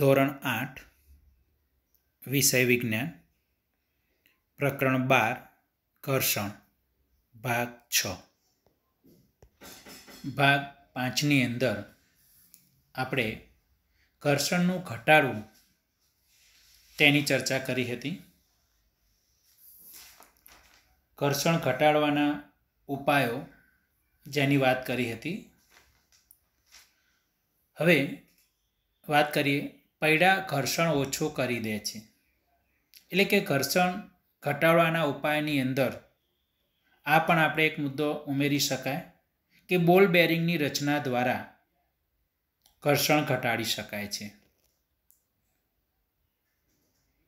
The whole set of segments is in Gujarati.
ધોરણ આઠ વિષય વિજ્ઞાન પ્રકરણ બાર ઘર્ષણ ભાગ છ ભાગ પાંચની અંદર આપણે ઘર્ષણનું ઘટાડવું તેની ચર્ચા કરી હતી ઘર્ષણ ઘટાડવાના ઉપાયો જેની વાત કરી હતી હવે વાત કરીએ પૈડા ઘર્ષણ ઓછું કરી દે છે એટલે કે ઘર્ષણ ઘટાડવાના ઉપાયની અંદર આ પણ આપણે એક મુદ્દો ઉમેરી શકાય કે બોલ બેરિંગની રચના દ્વારા ઘર્ષણ ઘટાડી શકાય છે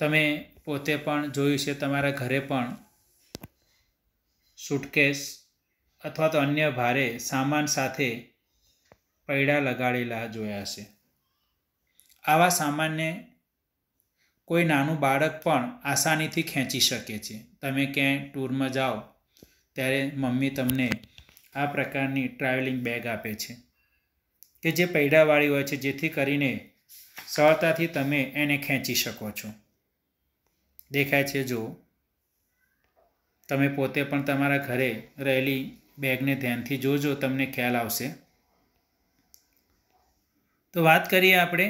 તમે પોતે પણ જોયું છે તમારા ઘરે પણ સુટકેસ અથવા તો અન્ય ભારે સામાન સાથે પૈડા લગાડેલા જોયા છે આવા સામાન્ય કોઈ નાનું બાળક પણ આસાનીથી ખેંચી શકે છે તમે ક્યાંય ટૂરમાં જાઓ ત્યારે મમ્મી તમને આ પ્રકારની ટ્રાવેલિંગ બેગ આપે છે કે જે પૈડાવાળી હોય છે જેથી કરીને સરળતાથી તમે એને ખેંચી શકો છો દેખાય છે જો તમે પોતે પણ તમારા ઘરે રહેલી બેગને ધ્યાનથી જોજો તમને ખ્યાલ આવશે તો વાત કરીએ આપણે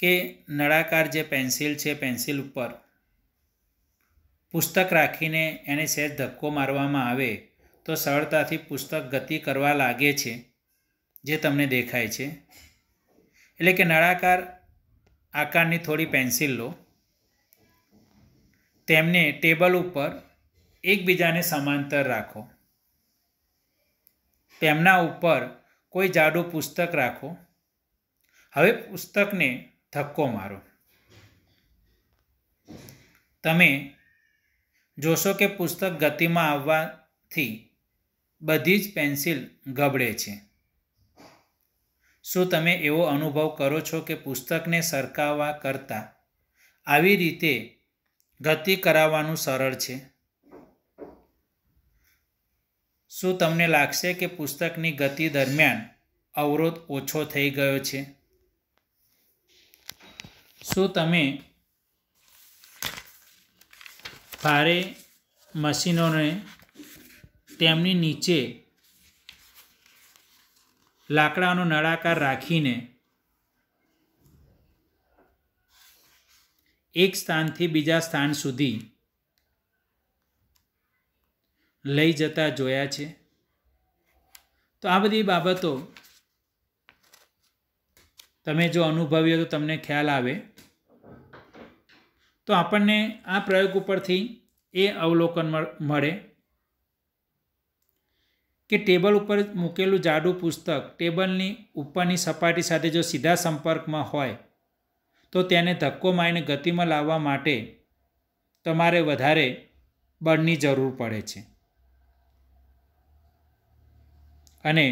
કે નળાકાર જે પેન્સિલ છે પેન્સિલ ઉપર પુસ્તક રાખીને એને સહેજ ધક્કો મારવામાં આવે તો સરળતાથી પુસ્તક ગતિ કરવા લાગે છે જે તમને દેખાય છે એટલે કે નળાકાર આકારની થોડી પેન્સિલ લો તેમને ટેબલ ઉપર એકબીજાને સમાંતર રાખો તેમના ઉપર કોઈ જાડું પુસ્તક રાખો હવે પુસ્તકને ધક્કો મારો તમે જોશો કે પુસ્તક ગતિમાં આવવાથી બધી જ પેન્સિલ ગબડે છે શું તમે એવો અનુભવ કરો છો કે પુસ્તકને સરકાવવા કરતાં આવી રીતે ગતિ કરાવવાનું સરળ છે શું તમને લાગશે કે પુસ્તકની ગતિ દરમિયાન અવરોધ ઓછો થઈ ગયો છે શું તમે ભારે મશીનોને તેમની નીચે લાકડાનો નળાકાર રાખીને એક સ્થાનથી બીજા સ્થાન સુધી લઈ જતા જોયા છે તો આ બધી બાબતો તમે જો અનુભવ્યો તો તમને ખ્યાલ આવે તો આપણને આ પ્રયોગ ઉપરથી એ અવલોકન મળે કે ટેબલ ઉપર મૂકેલું જાડુ પુસ્તક ટેબલની ઉપરની સપાટી સાથે જો સીધા સંપર્કમાં હોય તો તેને ધક્કો મારીને ગતિમાં લાવવા માટે તમારે વધારે બળની જરૂર પડે છે અને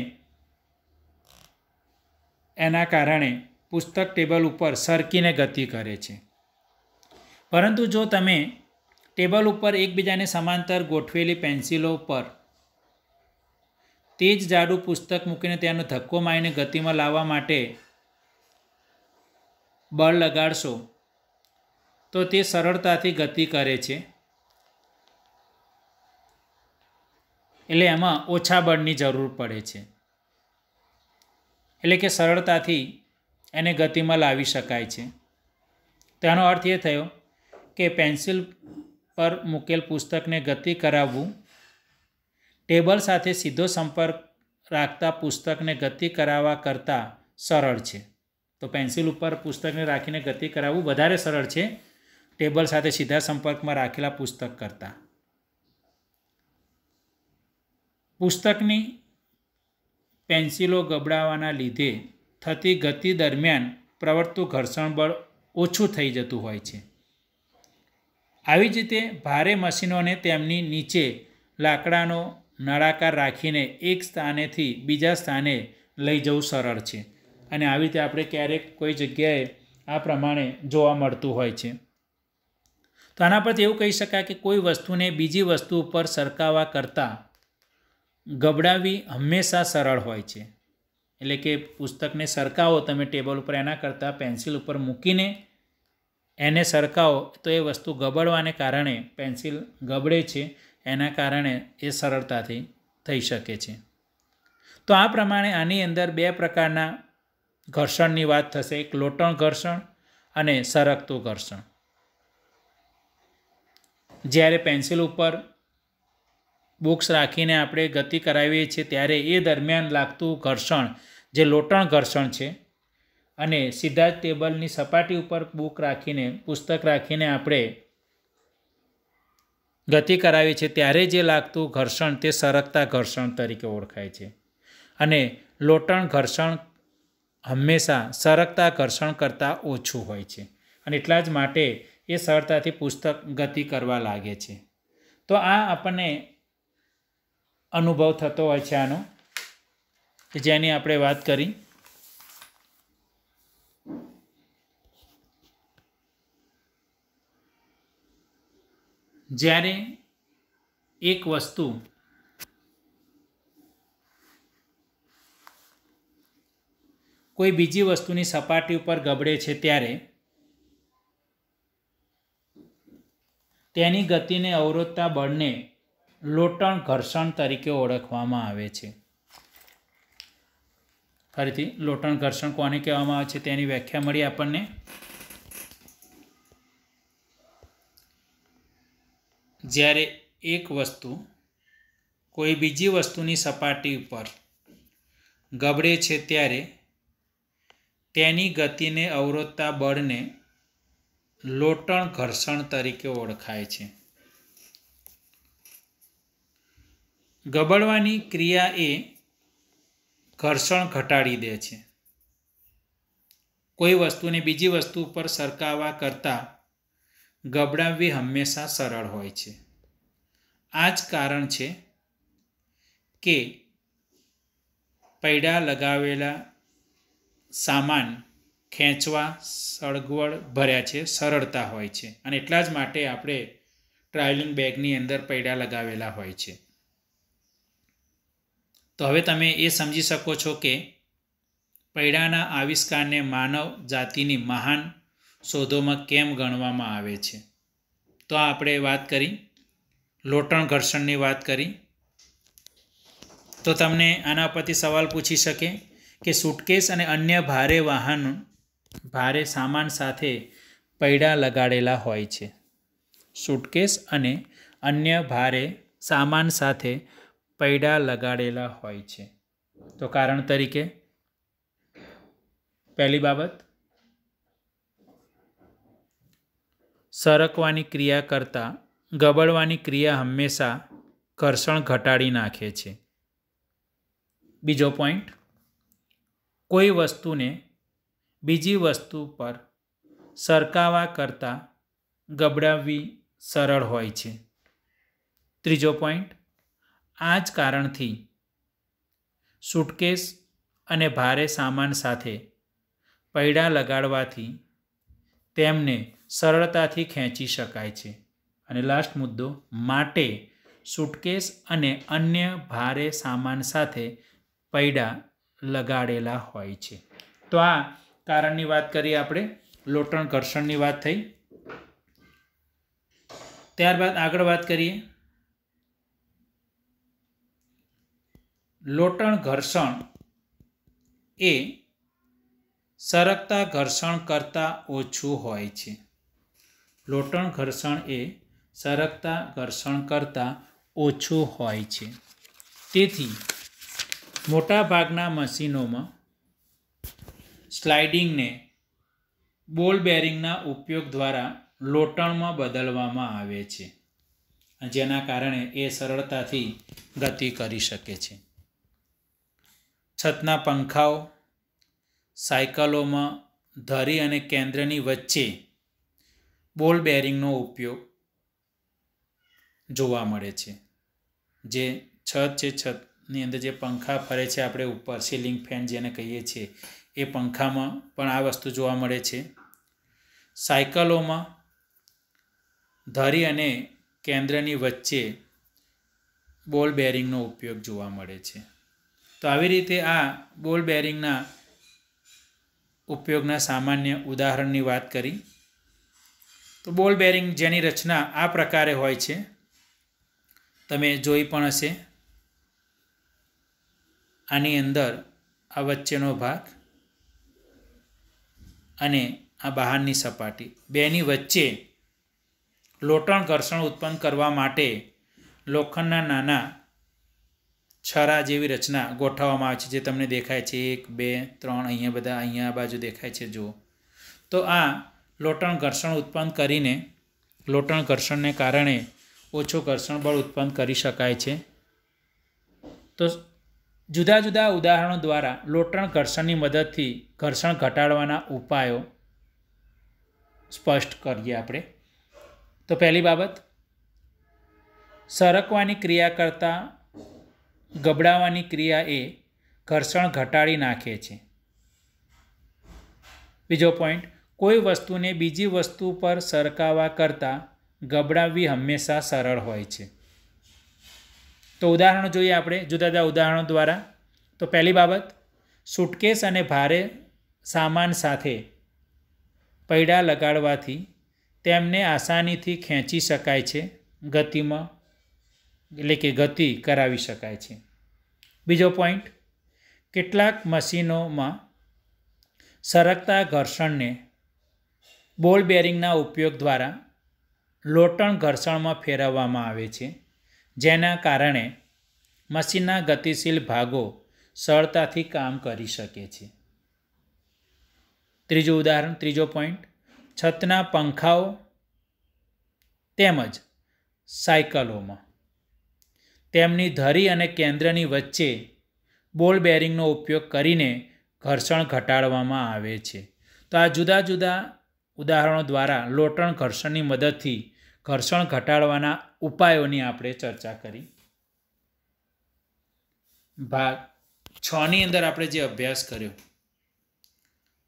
એના કારણે પુસ્તક ટેબલ ઉપર સરકીને ગતિ કરે છે પરંતુ જો તમે ટેબલ ઉપર એકબીજાને સમાંતર ગોઠવેલી પેન્સિલો પર તે જ જાડું પુસ્તક મૂકીને તેનો ધક્કો મારીને ગતિમાં લાવવા માટે બળ લગાડશો તો તે સરળતાથી ગતિ કરે છે એટલે એમાં ઓછા બળની જરૂર પડે છે એટલે કે સરળતાથી એને ગતિમાં લાવી શકાય છે તેનો અર્થ એ થયો કે પેન્સિલ પર મૂકેલ પુસ્તકને ગતિ કરાવવું ટેબલ સાથે સીધો સંપર્ક રાખતા પુસ્તકને ગતિ કરાવવા કરતાં સરળ છે તો પેન્સિલ ઉપર પુસ્તકને રાખીને ગતિ કરાવવું વધારે સરળ છે ટેબલ સાથે સીધા સંપર્કમાં રાખેલા પુસ્તક કરતાં પુસ્તકની પેન્સિલો ગબડાવાના લીધે થતી ગતિ દરમિયાન પ્રવર્તતું ઘર્ષણ બળ ઓછું થઈ જતું હોય છે આવી જ રીતે ભારે મશીનોને તેમની નીચે લાકડાનો નળાકાર રાખીને એક સ્થાનેથી બીજા સ્થાને લઈ જવું સરળ છે અને આવી રીતે આપણે ક્યારેક કોઈ જગ્યાએ આ પ્રમાણે જોવા મળતું હોય છે તો આના પરથી એવું કહી શકાય કે કોઈ વસ્તુને બીજી વસ્તુ ઉપર સરકાવવા કરતાં ગબડાવી હંમેશા સરળ હોય છે એટલે કે પુસ્તકને સરકાવો તમે ટેબલ ઉપર એના કરતાં પેન્સિલ ઉપર મૂકીને એને સરકાવો તો એ વસ્તુ ગબડવાને કારણે પેન્સિલ ગબડે છે એના કારણે એ સરળતાથી થઈ શકે છે તો આ પ્રમાણે આની અંદર બે પ્રકારના ઘર્ષણની વાત થશે એક લોટણ ઘર્ષણ અને સરકતું ઘર્ષણ જ્યારે પેન્સિલ ઉપર બુક્સ રાખીને આપણે ગતિ કરાવીએ છીએ ત્યારે એ દરમિયાન લાગતું ઘર્ષણ જે લોટણ ઘર્ષણ છે અને સીધા જ ટેબલની સપાટી ઉપર બુક રાખીને પુસ્તક રાખીને આપણે ગતિ કરાવીએ છીએ ત્યારે જે લાગતું ઘર્ષણ તે સરકતા ઘર્ષણ તરીકે ઓળખાય છે અને લોટણ ઘર્ષણ હંમેશા સરકતા ઘર્ષણ કરતાં ઓછું હોય છે અને એટલા જ માટે એ સરળતાથી પુસ્તક ગતિ કરવા લાગે છે તો આ આપણને અનુભવ થતો હોય છે આનો જેની આપણે વાત કરી જ્યારે એક વસ્તુ કોઈ બીજી વસ્તુની સપાટી ઉપર ગબડે છે ત્યારે તેની ગતિને અવરોધતા બળને લોટણ ઘર્ષણ તરીકે ઓળખવામાં આવે છે ફરીથી લોટણ ઘર્ષણ કોને કહેવામાં આવે છે તેની વ્યાખ્યા મળી આપણને જ્યારે એક વસ્તુ કોઈ બીજી વસ્તુની સપાટી ઉપર ગબડે છે ત્યારે તેની ગતિને અવરોધતા બળને લોટણ ઘર્ષણ તરીકે ઓળખાય છે ગબડવાની ક્રિયા એ ઘર્ષણ ઘટાડી દે છે કોઈ વસ્તુને બીજી વસ્તુ ઉપર સરકાવા કરતાં ગબડાવવી હંમેશા સરળ હોય છે આ જ કારણ છે કે પૈડા લગાવેલા સામાન ખેંચવા સળગવળ ભર્યા છે સરળતા હોય છે અને એટલા જ માટે આપણે ટ્રાવેલિંગ બેગની અંદર પૈડા લગાવેલા હોય છે તો હવે તમે એ સમજી શકો છો કે પૈડાના આવિષ્કારને માનવ જાતિની મહાન શોધોમાં કેમ ગણવામાં આવે છે તો આપણે વાત કરી લોટણ ઘર્ષણની વાત કરી તો તમને આના પરથી સવાલ પૂછી શકે કે સુટકેસ અને અન્ય ભારે વાહન ભારે સામાન સાથે પૈડા લગાડેલા હોય છે સુટકેસ અને અન્ય ભારે સામાન સાથે પૈડા લગાડેલા હોય છે તો કારણ તરીકે પહેલી બાબત સરકવાની ક્રિયા કરતાં ગબડવાની ક્રિયા હંમેશા ઘર્ષણ ઘટાડી નાખે છે બીજો પોઈન્ટ કોઈ વસ્તુને બીજી વસ્તુ પર સરકાવા કરતાં ગબડાવવી સરળ હોય છે ત્રીજો પોઈન્ટ આ જ કારણથી સૂટકેસ અને ભારે સામાન સાથે પૈડા લગાડવાથી તેમને સરળતાથી ખેંચી શકાય છે અને લાસ્ટ મુદ્દો માટે સુટકેસ અને અન્ય ભારે સામાન સાથે પૈડા લગાડેલા હોય છે તો આ કારણની વાત કરીએ આપણે લોટણ ઘર્ષણની વાત થઈ ત્યારબાદ આગળ વાત કરીએ લોટણ ઘર્ષણ એ સરકતા ઘર્ષણ કરતાં ઓછું હોય છે લોટણ ઘર્ષણ એ સરકતા ઘર્ષણ કરતાં ઓછું હોય છે તેથી મોટાભાગના મશીનોમાં સ્લાઇડિંગને બોલ બેરિંગના ઉપયોગ દ્વારા લોટણમાં બદલવામાં આવે છે જેના કારણે એ સરળતાથી ગતિ કરી શકે છે છતના પંખાઓ સાયકલોમાં ધરી અને કેન્દ્રની વચ્ચે બોલ બેરિંગનો ઉપયોગ જોવા મળે છે જે છત છે છતની અંદર જે પંખા ફરે છે આપણે ઉપર સીલિંગ ફેન જેને કહીએ છીએ એ પંખામાં પણ આ વસ્તુ જોવા મળે છે સાયકલોમાં ધરી અને કેન્દ્રની વચ્ચે બોલ બેરિંગનો ઉપયોગ જોવા મળે છે તો આવી રીતે આ બોલ બેરિંગના ઉપયોગના સામાન્ય ઉદાહરણની વાત કરી તો બોલ બેરિંગ જેની રચના આ પ્રકારે હોય છે તમે જોઈ પણ હશે આની અંદર આ વચ્ચેનો ભાગ અને આ બહારની સપાટી બેની વચ્ચે લોટણ ઘર્ષણ ઉત્પન્ન કરવા માટે લોખંડના નાના છરા જેવી રચના ગોઠવવામાં આવે છે જે તમને દેખાય છે એક બે ત્રણ અહીંયા બધા અહીંયા આ બાજુ દેખાય છે જુઓ તો આ લોટણ ઘર્ષણ ઉત્પન્ન કરીને લોટણ ઘર્ષણને કારણે ઓછું ઘર્ષણ બળ ઉત્પન્ન કરી શકાય છે તો જુદા જુદા ઉદાહરણો દ્વારા લોટણ ઘર્ષણની મદદથી ઘર્ષણ ઘટાડવાના ઉપાયો સ્પષ્ટ કરીએ આપણે તો પહેલી બાબત સરકવાની ક્રિયા કરતાં ગબડાવાની ક્રિયા એ ઘર્ષણ ઘટાડી નાખે છે બીજો પોઈન્ટ કોઈ વસ્તુને બીજી વસ્તુ પર સરકાવા કરતાં ગબડાવવી હંમેશા સરળ હોય છે તો ઉદાહરણ જોઈએ આપણે જુદા જુદા ઉદાહરણો દ્વારા તો પહેલી બાબત સુટકેસ અને ભારે સામાન સાથે પૈડા લગાડવાથી તેમને આસાનીથી ખેંચી શકાય છે ગતિમાં એટલે કે ગતિ કરાવી શકાય છે બીજો પોઈન્ટ કેટલાક મશીનોમાં સરકતા ઘર્ષણને બોલ બેરિંગના ઉપયોગ દ્વારા લોટણ ઘર્ષણમાં ફેરવવામાં આવે છે જેના કારણે મશીનના ગતિશીલ ભાગો સરળતાથી કામ કરી શકે છે ત્રીજું ઉદાહરણ ત્રીજો પોઈન્ટ છતના પંખાઓ તેમજ સાયકલોમાં તેમની ધરી અને કેન્દ્રની વચ્ચે બોલ બેરિંગનો ઉપયોગ કરીને ઘર્ષણ ઘટાડવામાં આવે છે તો આ જુદા જુદા ઉદાહરણો દ્વારા લોટણ ઘર્ષણની મદદથી ઘર્ષણ ઘટાડવાના ઉપાયોની આપણે ચર્ચા કરી ભાગ છની અંદર આપણે જે અભ્યાસ કર્યો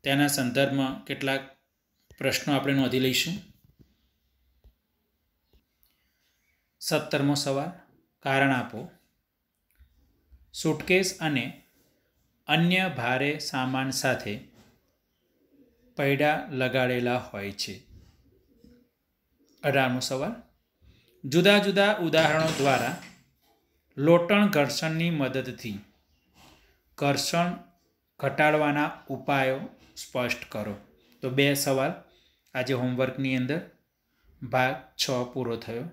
તેના સંદર્ભમાં કેટલાક પ્રશ્નો આપણે નોંધી લઈશું સત્તરમો સવાલ કારણ આપો સુટકેસ અને અન્ય ભારે સામાન સાથે પૈડા લગાડેલા હોય છે અઢારમો સવાલ જુદા જુદા ઉદાહરણો દ્વારા લોટણ ઘર્ષણની મદદથી ઘર્ષણ ઘટાડવાના ઉપાયો સ્પષ્ટ કરો તો બે સવાલ આજે હોમવર્કની અંદર ભાગ છ પૂરો થયો